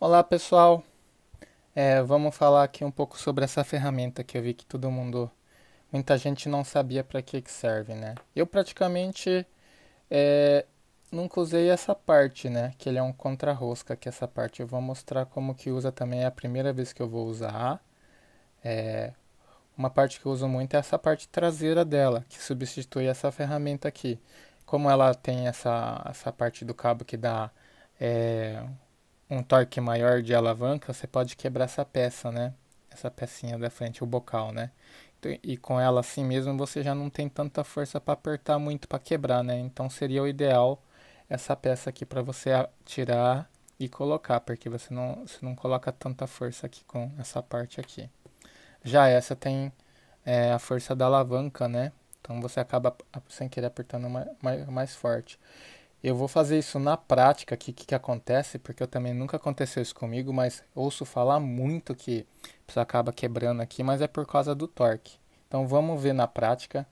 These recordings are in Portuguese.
Olá pessoal, é, vamos falar aqui um pouco sobre essa ferramenta que eu vi que todo mundo, muita gente não sabia para que, que serve, né? Eu praticamente é, nunca usei essa parte, né? Que ele é um contra-rosca, que essa parte eu vou mostrar como que usa também, é a primeira vez que eu vou usar. É, uma parte que eu uso muito é essa parte traseira dela, que substitui essa ferramenta aqui. Como ela tem essa, essa parte do cabo que dá é, um torque maior de alavanca, você pode quebrar essa peça, né? Essa pecinha da frente, o bocal, né? Então, e com ela assim mesmo você já não tem tanta força para apertar muito para quebrar, né? Então seria o ideal essa peça aqui para você tirar e colocar, porque você não, você não coloca tanta força aqui com essa parte aqui. Já essa tem é, a força da alavanca, né? Então você acaba sem querer apertando mais, mais forte. Eu vou fazer isso na prática aqui, o que, que acontece, porque eu também nunca aconteceu isso comigo, mas ouço falar muito que isso acaba quebrando aqui, mas é por causa do torque. Então vamos ver na prática.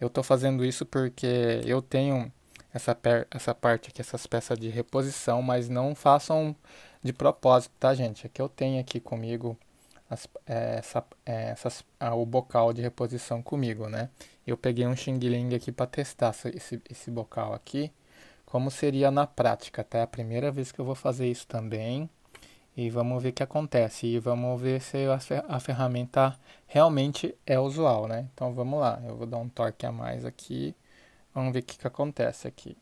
Eu estou fazendo isso porque eu tenho essa, essa parte aqui, essas peças de reposição, mas não façam de propósito, tá gente? É que eu tenho aqui comigo as, é, essa, é, essas, o bocal de reposição comigo, né? Eu peguei um xing-ling aqui para testar esse, esse bocal aqui como seria na prática, tá? É a primeira vez que eu vou fazer isso também. E vamos ver o que acontece. E vamos ver se a ferramenta realmente é usual, né? Então vamos lá. Eu vou dar um torque a mais aqui. Vamos ver o que, que acontece aqui.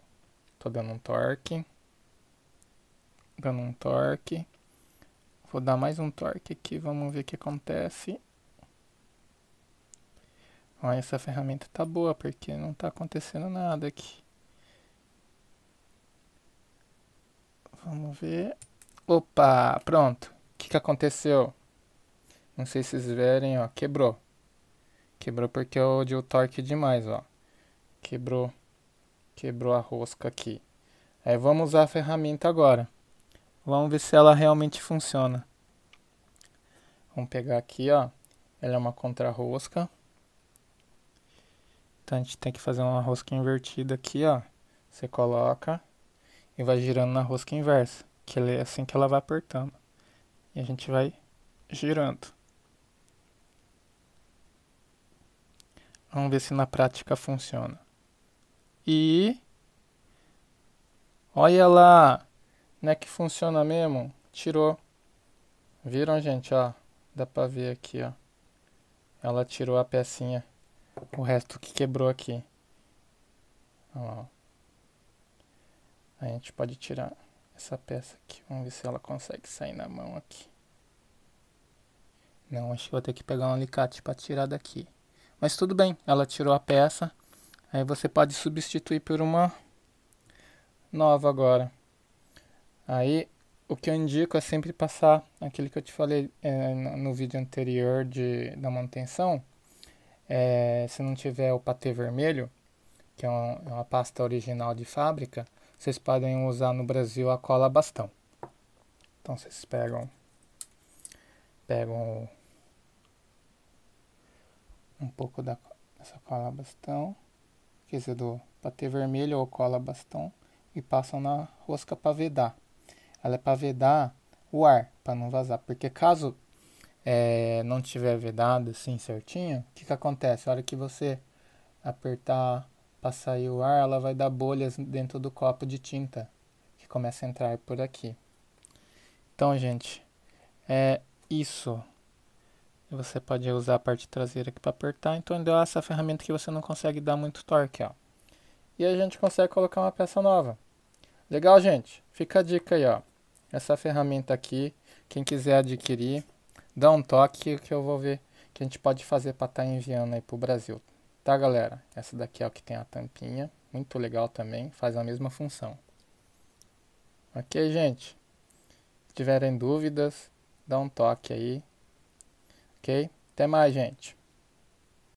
Tô dando um torque. Dando um torque. Vou dar mais um torque aqui. Vamos ver o que acontece. Olha, essa ferramenta tá boa, porque não tá acontecendo nada aqui. Vamos ver. Opa, pronto. O que, que aconteceu? Não sei se vocês verem, ó. Quebrou. Quebrou porque eu dei o torque demais, ó. Quebrou. Quebrou a rosca aqui. Aí vamos usar a ferramenta agora. Vamos ver se ela realmente funciona. Vamos pegar aqui, ó. Ela é uma contra-rosca. Então a gente tem que fazer uma rosca invertida aqui, ó. Você coloca e vai girando na rosca inversa, que é assim que ela vai apertando. E a gente vai girando. Vamos ver se na prática funciona. E olha lá, né que funciona mesmo? Tirou. Viram, gente, ó? Dá pra ver aqui, ó. Ela tirou a pecinha, o resto que quebrou aqui. Ó. A gente pode tirar essa peça aqui. Vamos ver se ela consegue sair na mão aqui. Não, acho que vou ter que pegar um alicate para tirar daqui. Mas tudo bem, ela tirou a peça. Aí você pode substituir por uma nova agora. Aí o que eu indico é sempre passar aquele que eu te falei é, no vídeo anterior de, da manutenção. É, se não tiver o patê vermelho, que é uma, é uma pasta original de fábrica, vocês podem usar no Brasil a cola bastão. Então vocês pegam pegam um pouco da, dessa cola bastão, quer dizer, do patê vermelho ou cola bastão e passam na rosca para vedar. Ela é para vedar o ar, para não vazar, porque caso é, não tiver vedado assim certinho, o que, que acontece? A hora que você apertar passar aí o ar, ela vai dar bolhas dentro do copo de tinta que começa a entrar por aqui. Então, gente, é isso. Você pode usar a parte traseira aqui para apertar. Então, deu é essa ferramenta que você não consegue dar muito torque, ó. E a gente consegue colocar uma peça nova. Legal, gente? Fica a dica aí, ó. Essa ferramenta aqui, quem quiser adquirir, dá um toque que eu vou ver que a gente pode fazer para estar tá enviando aí para o Brasil. Tá, galera? Essa daqui é o que tem a tampinha. Muito legal também, faz a mesma função. Ok, gente? Se tiverem dúvidas, dá um toque aí. Ok? Até mais, gente.